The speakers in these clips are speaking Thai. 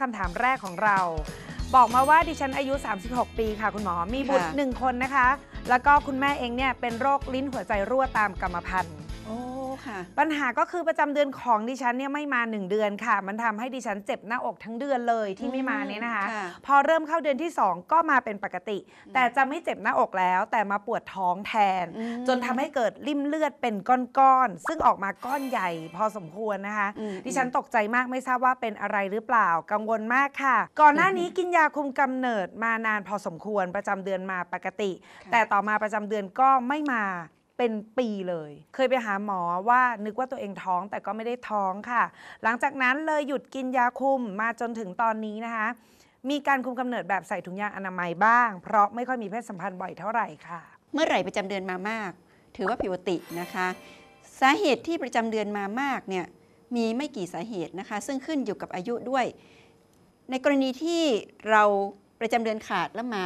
คำถามแรกของเรา บอกมาว่าดิฉันอายุ 36 ปีค่ะคุณหมอ มีบุตรหนึ่งคนนะคะ แล้วก็คุณแม่เองเนี่ยเป็นโรคลิ้นหัวใจรั่วตามกรรมพันธุ์ค่ะปัญหาก็คือประจำเดือนของดิฉันเนี่ยไม่มา1เดือนค่ะ มันทำให้ดิฉันเจ็บหน้าอกทั้งเดือนเลยที่ไม่มาเนี่ยนะคะคะ พอเริ่มเข้าเดือนที่2ก็มาเป็นปกติ แต่จะไม่เจ็บหน้าอกแล้ว แต่มาปวดท้องแทน จนทำให้เกิดริ่มเลือดเป็นก้อนๆซึ่งออกมาก้อนใหญ่ พอสมควรนะคะ ดิฉันตกใจมากไม่ทราบว่าเป็นอะไรหรือเปล่ากังวลมากค่ะ ก่อนหน้านี้กินยาคุมกำเนิดมานานพอสมควรประจำเดือนมาปกติ แต่ต่อมาประจำเดือนก็ไม่มาเป็นปีเลย เคยไปหาหมอว่านึกว่าตัวเองท้องแต่ก็ไม่ได้ท้องค่ะ หลังจากนั้นเลยหยุดกินยาคุมมาจนถึงตอนนี้นะคะ มีการคุมกำเนิดแบบใส่ถุงยางอนามัยบ้างเพราะไม่ค่อยมีเพศสัมพันธ์บ่อยเท่าไหร่ค่ะ เมื่อไหร่ประจำเดือนมามาก ถือว่าผิวตินะคะ สาเหตุที่ประจำเดือนมามากเนี่ยมีไม่กี่สาเหตุนะคะ ซึ่งขึ้นอยู่กับอายุด้วย ในกรณีที่เราประจำเดือนขาดแล้วมา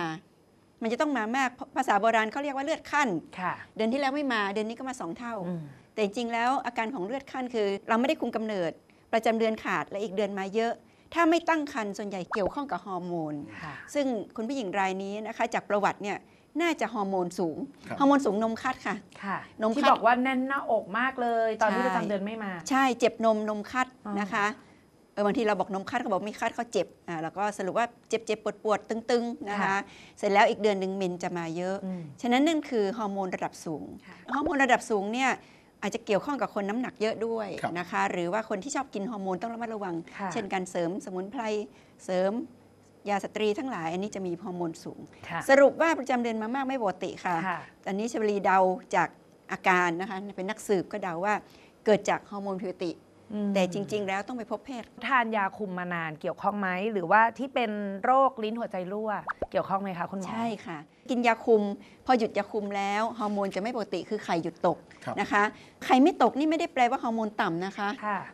มันจะต้องมามากภาษาโบราณเขาเรียกว่าเลือดขั้นเดือนที่แล้วไม่มา เดือนนี้ก็มาสองเท่า แต่จริงแล้วอาการของเลือดขั้นคือ เราไม่ได้คุมกำเนิด ประจำเดือนขาดและอีกเดือนมาเยอะ ถ้าไม่ตั้งครรภ์ส่วนใหญ่เกี่ยวข้องกับฮอร์โมนซึ่งคุณผู้หญิงรายนี้นะคะ จากประวัติเนี่ยน่าจะฮอร์โมนสูงฮอร์โมนสูงนมคัดค่ะค่ะนมที่บอกว่าแน่นหน้าอกมากเลย ตอนที่ประจำเดือนไม่มา ใช่เจ็บนมนมคัดนะคะเออบางที เราบอกนมคัดเขาบอกมีคัดเขาเจ็บอ่าแล้วก็สรุปว่าเจ็บเจ็บปวดปวดตึงๆนะคะ เสร็จแล้วอีกเดือนหนึ่งเมนจะมาเยอะ ฉะนั้นนั่นคือฮอร์โมนระดับสูง ฮอร์โมนระดับสูงเนี่ยอาจจะเกี่ยวข้องกับคนน้ำหนักเยอะด้วยนะคะ หรือว่าคนที่ชอบกินฮอร์โมนต้องระมัดระวัง เช่นการเสริมสมุนไพรเสริมยาสตรีทั้งหลายอันนี้จะมีฮอร์โมนสูง สรุปว่าประจำเดือนมามากไม่ปกติค่ะ ตอนนี้ชบรีเดาจากอาการนะคะเป็นนักสืบก็เดาว่าเกิดจากฮอร์โมนผิวติแต่จริง ๆ แล้วต้องไปพบแพทย์ทานยาคุมมานาน เกี่ยวข้องไหม หรือว่าที่เป็นโรคลิ้นหัวใจรั่ว เกี่ยวข้องไหมคะคุณหมอใช่ค่ะ กินยาคุม พอหยุดยาคุมแล้วฮอร์โมนจะไม่ปกติคือไข่หยุดตก นะคะไข่ไม่ตกนี่ไม่ได้แปลว่าฮอร์โมนต่ำนะคะ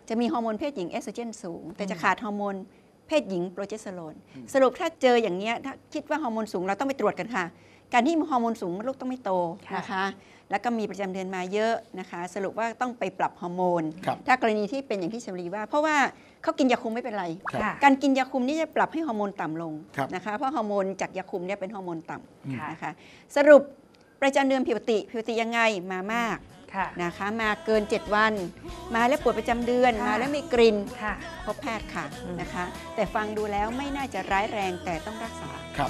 จะมีฮอร์โมนเพศหญิงเอสโตรเจนสูง แต่จะขาดฮอร์โมนเพศหญิงโปรเจสเตอโรนสรุปถ้าเจออย่างเนี้ยถ้าคิดว่าฮอร์โมนสูงเราต้องไปตรวจกันค่ะการที่ฮอร์โมนสูงลูกต้องไม่โตนะคะแล้วก็มีประจำเดือนมาเยอะนะคะ สรุปว่าต้องไปปรับฮอร์โมน ถ้ากรณีที่เป็นอย่างที่ชมรีว่าเพราะว่าเขากินยาคุมไม่เป็นไร การกินยาคุมนี่จะปรับให้ฮอร์โมนต่ำลงนะคะเพราะฮอร์โมนจากยาคุมเนี่ยเป็นฮอร์โมนต่ำนะคะสรุปประจำเดือนผิวติผิวติยังไงมามากนะคะมาเกิน 7 วันมาแล้วปวดประจำเดือน มาแล้วมีกลิ่นพบแพทย์ค่ะนะคะ แต่ฟังดูแล้วไม่น่าจะร้ายแรงแต่ต้องรักษา ครับ